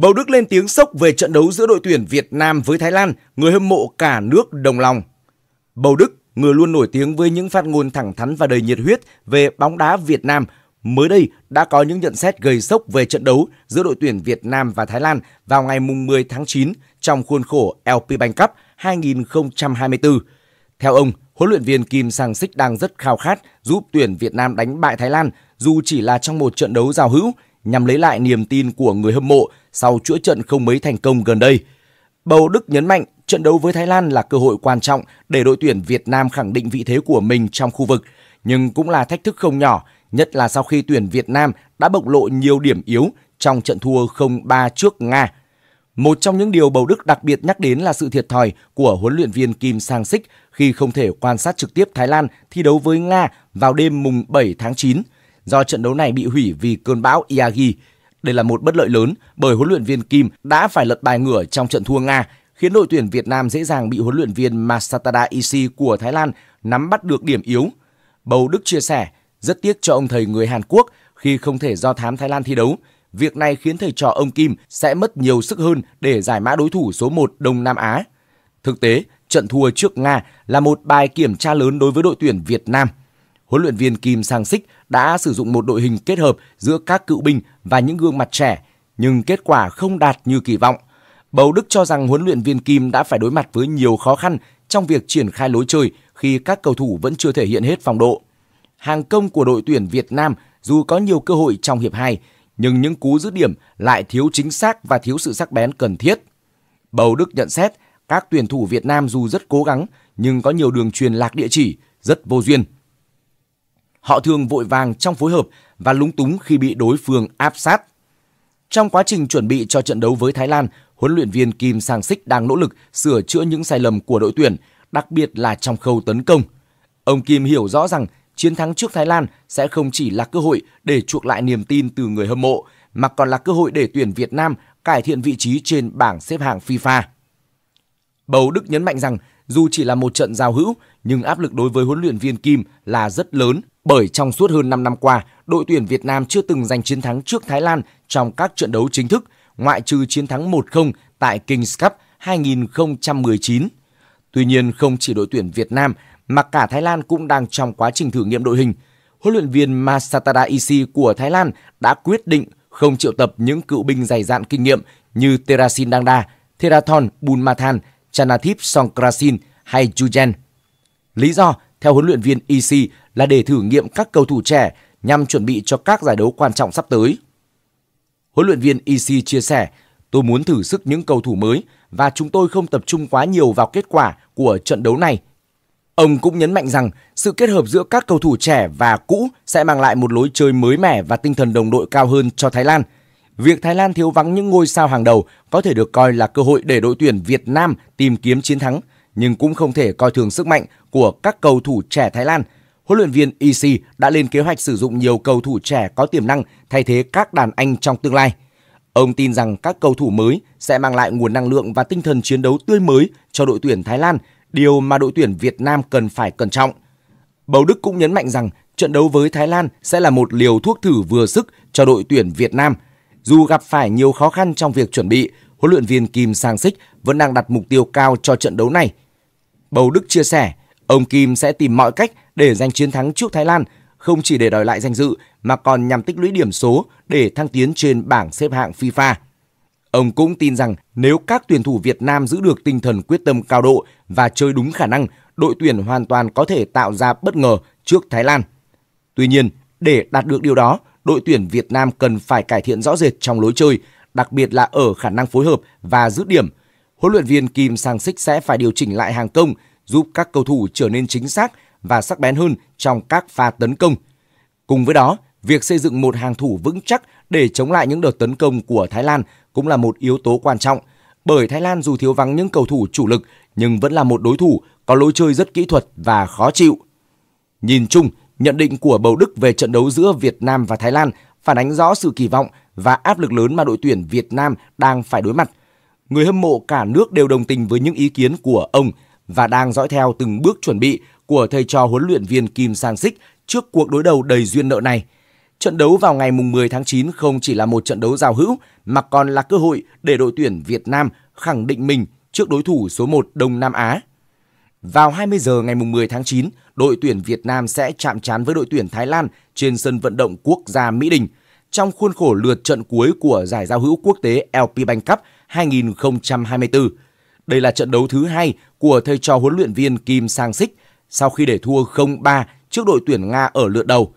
Bầu Đức lên tiếng sốc về trận đấu giữa đội tuyển Việt Nam với Thái Lan, người hâm mộ cả nước đồng lòng. Bầu Đức, người luôn nổi tiếng với những phát ngôn thẳng thắn và đầy nhiệt huyết về bóng đá Việt Nam, mới đây đã có những nhận xét gây sốc về trận đấu giữa đội tuyển Việt Nam và Thái Lan vào ngày 10 tháng 9 trong khuôn khổ LP Bank Cup 2024. Theo ông, huấn luyện viên Kim Sang Sích đang rất khao khát giúp tuyển Việt Nam đánh bại Thái Lan dù chỉ là trong một trận đấu giao hữu nhằm lấy lại niềm tin của người hâm mộ sau chuỗi trận không mấy thành công gần đây. Bầu Đức nhấn mạnh trận đấu với Thái Lan là cơ hội quan trọng để đội tuyển Việt Nam khẳng định vị thế của mình trong khu vực, nhưng cũng là thách thức không nhỏ, nhất là sau khi tuyển Việt Nam đã bộc lộ nhiều điểm yếu trong trận thua 0-3 trước Nga. Một trong những điều Bầu Đức đặc biệt nhắc đến là sự thiệt thòi của huấn luyện viên Kim Sang Sik khi không thể quan sát trực tiếp Thái Lan thi đấu với Nga vào đêm mùng 7 tháng 9 do trận đấu này bị hủy vì cơn bão Yagi. Đây là một bất lợi lớn bởi huấn luyện viên Kim đã phải lật bài ngửa trong trận thua Nga, khiến đội tuyển Việt Nam dễ dàng bị huấn luyện viên Masatada Isi của Thái Lan nắm bắt được điểm yếu. Bầu Đức chia sẻ, rất tiếc cho ông thầy người Hàn Quốc khi không thể do thám Thái Lan thi đấu. Việc này khiến thầy trò ông Kim sẽ mất nhiều sức hơn để giải mã đối thủ số 1 Đông Nam Á. Thực tế, trận thua trước Nga là một bài kiểm tra lớn đối với đội tuyển Việt Nam – huấn luyện viên Kim Sang Sik đã sử dụng một đội hình kết hợp giữa các cựu binh và những gương mặt trẻ, nhưng kết quả không đạt như kỳ vọng. Bầu Đức cho rằng huấn luyện viên Kim đã phải đối mặt với nhiều khó khăn trong việc triển khai lối chơi khi các cầu thủ vẫn chưa thể hiện hết phong độ. Hàng công của đội tuyển Việt Nam dù có nhiều cơ hội trong hiệp 2, nhưng những cú dứt điểm lại thiếu chính xác và thiếu sự sắc bén cần thiết. Bầu Đức nhận xét các tuyển thủ Việt Nam dù rất cố gắng nhưng có nhiều đường truyền lạc địa chỉ, rất vô duyên. Họ thường vội vàng trong phối hợp và lúng túng khi bị đối phương áp sát. Trong quá trình chuẩn bị cho trận đấu với Thái Lan, huấn luyện viên Kim Sang Sik đang nỗ lực sửa chữa những sai lầm của đội tuyển, đặc biệt là trong khâu tấn công. Ông Kim hiểu rõ rằng chiến thắng trước Thái Lan sẽ không chỉ là cơ hội để chuộc lại niềm tin từ người hâm mộ, mà còn là cơ hội để tuyển Việt Nam cải thiện vị trí trên bảng xếp hạng FIFA. Bầu Đức nhấn mạnh rằng dù chỉ là một trận giao hữu nhưng áp lực đối với huấn luyện viên Kim là rất lớn. Bởi trong suốt hơn 5 năm qua, đội tuyển Việt Nam chưa từng giành chiến thắng trước Thái Lan trong các trận đấu chính thức, ngoại trừ chiến thắng 1-0 tại Kings Cup 2019. Tuy nhiên, không chỉ đội tuyển Việt Nam mà cả Thái Lan cũng đang trong quá trình thử nghiệm đội hình. Huấn luyện viên Masatada Isi của Thái Lan đã quyết định không triệu tập những cựu binh dày dạn kinh nghiệm như Terasin Dangda, Therathon Bunmathan, Chanathip Songkrasin hay Jujen. Lý do theo huấn luyện viên EC là để thử nghiệm các cầu thủ trẻ nhằm chuẩn bị cho các giải đấu quan trọng sắp tới. Huấn luyện viên EC chia sẻ, tôi muốn thử sức những cầu thủ mới và chúng tôi không tập trung quá nhiều vào kết quả của trận đấu này. Ông cũng nhấn mạnh rằng sự kết hợp giữa các cầu thủ trẻ và cũ sẽ mang lại một lối chơi mới mẻ và tinh thần đồng đội cao hơn cho Thái Lan. Việc Thái Lan thiếu vắng những ngôi sao hàng đầu có thể được coi là cơ hội để đội tuyển Việt Nam tìm kiếm chiến thắng nhưng cũng không thể coi thường sức mạnh của các cầu thủ trẻ Thái Lan. Huấn luyện viên EC đã lên kế hoạch sử dụng nhiều cầu thủ trẻ có tiềm năng thay thế các đàn anh trong tương lai. Ông tin rằng các cầu thủ mới sẽ mang lại nguồn năng lượng và tinh thần chiến đấu tươi mới cho đội tuyển Thái Lan, điều mà đội tuyển Việt Nam cần phải cẩn trọng. Bầu Đức cũng nhấn mạnh rằng trận đấu với Thái Lan sẽ là một liều thuốc thử vừa sức cho đội tuyển Việt Nam. Dù gặp phải nhiều khó khăn trong việc chuẩn bị, huấn luyện viên Kim Sang Sik vẫn đang đặt mục tiêu cao cho trận đấu này. Bầu Đức chia sẻ, ông Kim sẽ tìm mọi cách để giành chiến thắng trước Thái Lan, không chỉ để đòi lại danh dự mà còn nhằm tích lũy điểm số để thăng tiến trên bảng xếp hạng FIFA. Ông cũng tin rằng nếu các tuyển thủ Việt Nam giữ được tinh thần quyết tâm cao độ và chơi đúng khả năng, đội tuyển hoàn toàn có thể tạo ra bất ngờ trước Thái Lan. Tuy nhiên, để đạt được điều đó, đội tuyển Việt Nam cần phải cải thiện rõ rệt trong lối chơi, đặc biệt là ở khả năng phối hợp và giữ điểm. Huấn luyện viên Kim Sang Sik sẽ phải điều chỉnh lại hàng công, giúp các cầu thủ trở nên chính xác và sắc bén hơn trong các pha tấn công. Cùng với đó, việc xây dựng một hàng thủ vững chắc để chống lại những đợt tấn công của Thái Lan cũng là một yếu tố quan trọng, bởi Thái Lan dù thiếu vắng những cầu thủ chủ lực nhưng vẫn là một đối thủ có lối chơi rất kỹ thuật và khó chịu. Nhìn chung, nhận định của Bầu Đức về trận đấu giữa Việt Nam và Thái Lan phản ánh rõ sự kỳ vọng và áp lực lớn mà đội tuyển Việt Nam đang phải đối mặt. Người hâm mộ cả nước đều đồng tình với những ý kiến của ông và đang dõi theo từng bước chuẩn bị của thầy trò huấn luyện viên Kim Sang Sik trước cuộc đối đầu đầy duyên nợ này. Trận đấu vào ngày 10 tháng 9 không chỉ là một trận đấu giao hữu mà còn là cơ hội để đội tuyển Việt Nam khẳng định mình trước đối thủ số 1 Đông Nam Á. Vào 20 giờ ngày 10 tháng 9, đội tuyển Việt Nam sẽ chạm trán với đội tuyển Thái Lan trên sân vận động quốc gia Mỹ Đình – trong khuôn khổ lượt trận cuối của giải giao hữu quốc tế LP Bank Cup 2024. Đây là trận đấu thứ hai của thầy trò huấn luyện viên Kim Sang Sik sau khi để thua 0-3 trước đội tuyển Nga ở lượt đầu.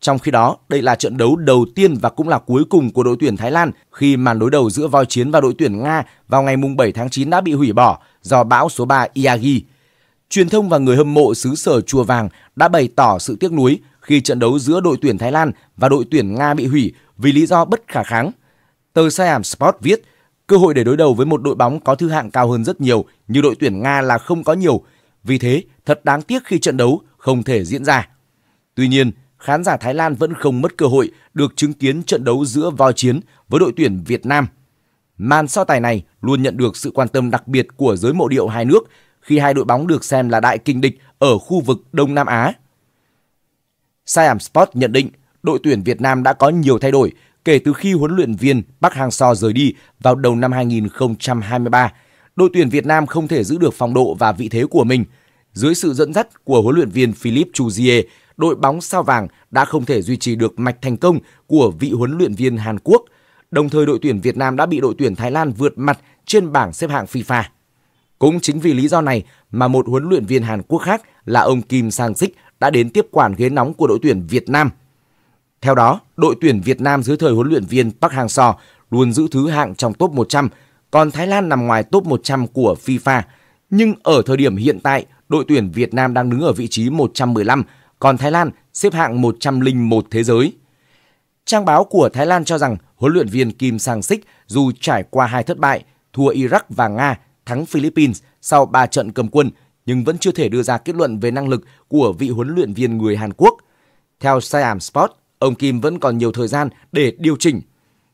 Trong khi đó, đây là trận đấu đầu tiên và cũng là cuối cùng của đội tuyển Thái Lan khi màn đối đầu giữa voi chiến và đội tuyển Nga vào ngày 7 tháng 9 đã bị hủy bỏ do bão số 3 Iagi. Truyền thông và người hâm mộ xứ sở Chùa Vàng đã bày tỏ sự tiếc nuối khi trận đấu giữa đội tuyển Thái Lan và đội tuyển Nga bị hủy vì lý do bất khả kháng. Tờ Siam Sport viết, cơ hội để đối đầu với một đội bóng có thứ hạng cao hơn rất nhiều như đội tuyển Nga là không có nhiều, vì thế thật đáng tiếc khi trận đấu không thể diễn ra. Tuy nhiên, khán giả Thái Lan vẫn không mất cơ hội được chứng kiến trận đấu giữa voi chiến với đội tuyển Việt Nam. Màn so tài này luôn nhận được sự quan tâm đặc biệt của giới mộ điệu hai nước khi hai đội bóng được xem là đại kình địch ở khu vực Đông Nam Á. Siam Sport nhận định đội tuyển Việt Nam đã có nhiều thay đổi kể từ khi huấn luyện viên Park Hang-seo rời đi vào đầu năm 2023. Đội tuyển Việt Nam không thể giữ được phong độ và vị thế của mình. Dưới sự dẫn dắt của huấn luyện viên Philippe Chuzier, đội bóng sao vàng đã không thể duy trì được mạch thành công của vị huấn luyện viên Hàn Quốc. Đồng thời đội tuyển Việt Nam đã bị đội tuyển Thái Lan vượt mặt trên bảng xếp hạng FIFA. Cũng chính vì lý do này mà một huấn luyện viên Hàn Quốc khác là ông Kim Sang-sik đã đến tiếp quản ghế nóng của đội tuyển Việt Nam. Theo đó, đội tuyển Việt Nam dưới thời huấn luyện viên Park Hang-seo luôn giữ thứ hạng trong top 100, còn Thái Lan nằm ngoài top 100 của FIFA. Nhưng ở thời điểm hiện tại, đội tuyển Việt Nam đang đứng ở vị trí 115, còn Thái Lan xếp hạng 101 thế giới. Trang báo của Thái Lan cho rằng huấn luyện viên Kim Sang-sik dù trải qua hai thất bại, thua Iraq và Nga, thắng Philippines sau 3 trận cầm quân nhưng vẫn chưa thể đưa ra kết luận về năng lực của vị huấn luyện viên người Hàn Quốc. Theo Siam Sport, ông Kim vẫn còn nhiều thời gian để điều chỉnh.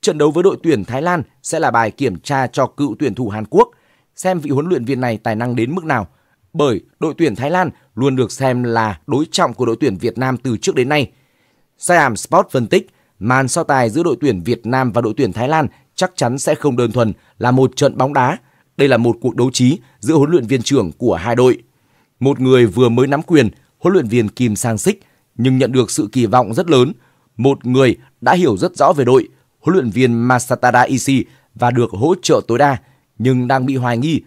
Trận đấu với đội tuyển Thái Lan sẽ là bài kiểm tra cho cựu tuyển thủ Hàn Quốc, xem vị huấn luyện viên này tài năng đến mức nào. Bởi đội tuyển Thái Lan luôn được xem là đối trọng của đội tuyển Việt Nam từ trước đến nay. Siam Sport phân tích, màn so tài giữa đội tuyển Việt Nam và đội tuyển Thái Lan chắc chắn sẽ không đơn thuần là một trận bóng đá đây là một cuộc đấu trí giữa huấn luyện viên trưởng của hai đội. Một người vừa mới nắm quyền, huấn luyện viên Kim Sang Sik, nhưng nhận được sự kỳ vọng rất lớn. Một người đã hiểu rất rõ về đội, huấn luyện viên Masatada Ishii và được hỗ trợ tối đa, nhưng đang bị hoài nghi.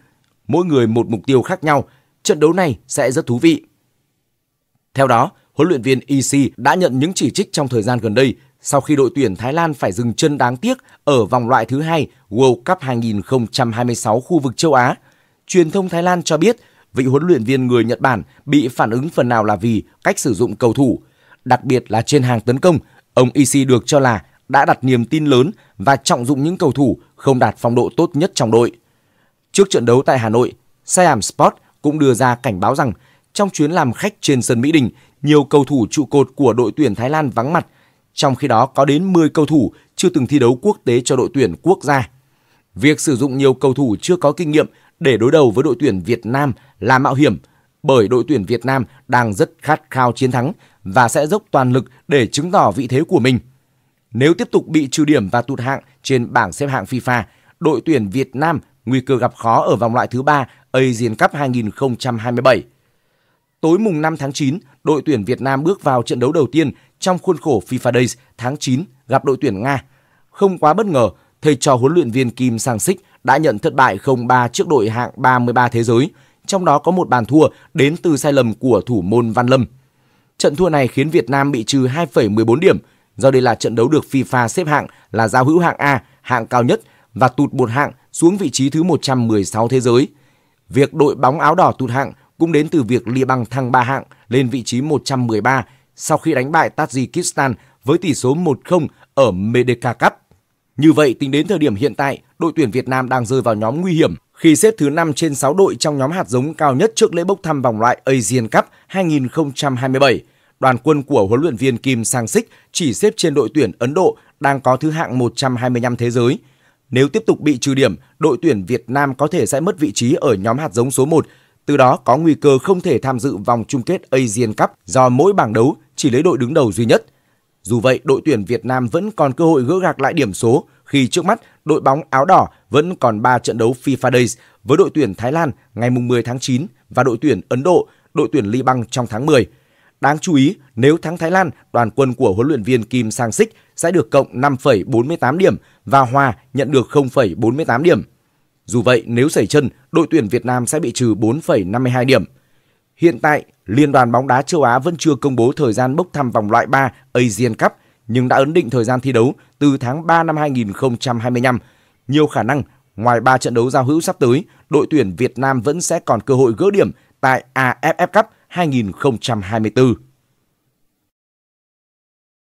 Mỗi người một mục tiêu khác nhau, trận đấu này sẽ rất thú vị. Theo đó, huấn luyện viên Ishii đã nhận những chỉ trích trong thời gian gần đây sau khi đội tuyển Thái Lan phải dừng chân đáng tiếc ở vòng loại thứ hai World Cup 2026 khu vực châu Á. Truyền thông Thái Lan cho biết vị huấn luyện viên người Nhật Bản bị phản ứng phần nào là vì cách sử dụng cầu thủ, đặc biệt là trên hàng tấn công, ông Isi được cho là đã đặt niềm tin lớn và trọng dụng những cầu thủ không đạt phong độ tốt nhất trong đội. Trước trận đấu tại Hà Nội, Siam Sport cũng đưa ra cảnh báo rằng trong chuyến làm khách trên sân Mỹ Đình, nhiều cầu thủ trụ cột của đội tuyển Thái Lan vắng mặt – trong khi đó có đến 10 cầu thủ chưa từng thi đấu quốc tế cho đội tuyển quốc gia. Việc sử dụng nhiều cầu thủ chưa có kinh nghiệm để đối đầu với đội tuyển Việt Nam là mạo hiểm bởi đội tuyển Việt Nam đang rất khát khao chiến thắng và sẽ dốc toàn lực để chứng tỏ vị thế của mình. Nếu tiếp tục bị trừ điểm và tụt hạng trên bảng xếp hạng FIFA, đội tuyển Việt Nam nguy cơ gặp khó ở vòng loại thứ 3 Asian Cup 2027. Tối mùng 5 tháng 9, đội tuyển Việt Nam bước vào trận đấu đầu tiên trong khuôn khổ FIFA Days tháng 9 gặp đội tuyển Nga. Không quá bất ngờ, thầy trò huấn luyện viên Kim Sang Sik đã nhận thất bại 0-3 trước đội hạng 33 thế giới, trong đó có một bàn thua đến từ sai lầm của thủ môn Văn Lâm. Trận thua này khiến Việt Nam bị trừ 2,14 điểm, do đây là trận đấu được FIFA xếp hạng là giao hữu hạng A, hạng cao nhất và tụt một hạng xuống vị trí thứ 116 thế giới. Việc đội bóng áo đỏ tụt hạng cũng đến từ việc Liên băng thăng 3 hạng lên vị trí 113 sau khi đánh bại Tajikistan với tỷ số 1-0 ở Medeka Cup. Như vậy, tính đến thời điểm hiện tại, đội tuyển Việt Nam đang rơi vào nhóm nguy hiểm khi xếp thứ 5 trên 6 đội trong nhóm hạt giống cao nhất trước lễ bốc thăm vòng loại Asian Cup 2027. Đoàn quân của huấn luyện viên Kim Sang Sik chỉ xếp trên đội tuyển Ấn Độ đang có thứ hạng 125 thế giới. Nếu tiếp tục bị trừ điểm, đội tuyển Việt Nam có thể sẽ mất vị trí ở nhóm hạt giống số 1 từ đó có nguy cơ không thể tham dự vòng chung kết Asian Cup do mỗi bảng đấu chỉ lấy đội đứng đầu duy nhất. Dù vậy, đội tuyển Việt Nam vẫn còn cơ hội gỡ gạc lại điểm số khi trước mắt đội bóng áo đỏ vẫn còn 3 trận đấu FIFA Days với đội tuyển Thái Lan ngày 10 tháng 9 và đội tuyển Ấn Độ, đội tuyển Liban trong tháng 10. Đáng chú ý, nếu thắng Thái Lan, đoàn quân của huấn luyện viên Kim Sang Sik sẽ được cộng 5,48 điểm và Hòa nhận được 0,48 điểm. Dù vậy, nếu xảy chân, đội tuyển Việt Nam sẽ bị trừ 4,52 điểm. Hiện tại, Liên đoàn bóng đá châu Á vẫn chưa công bố thời gian bốc thăm vòng loại 3 Asian Cup nhưng đã ấn định thời gian thi đấu từ tháng 3 năm 2025. Nhiều khả năng, ngoài 3 trận đấu giao hữu sắp tới, đội tuyển Việt Nam vẫn sẽ còn cơ hội gỡ điểm tại AFF Cup 2024.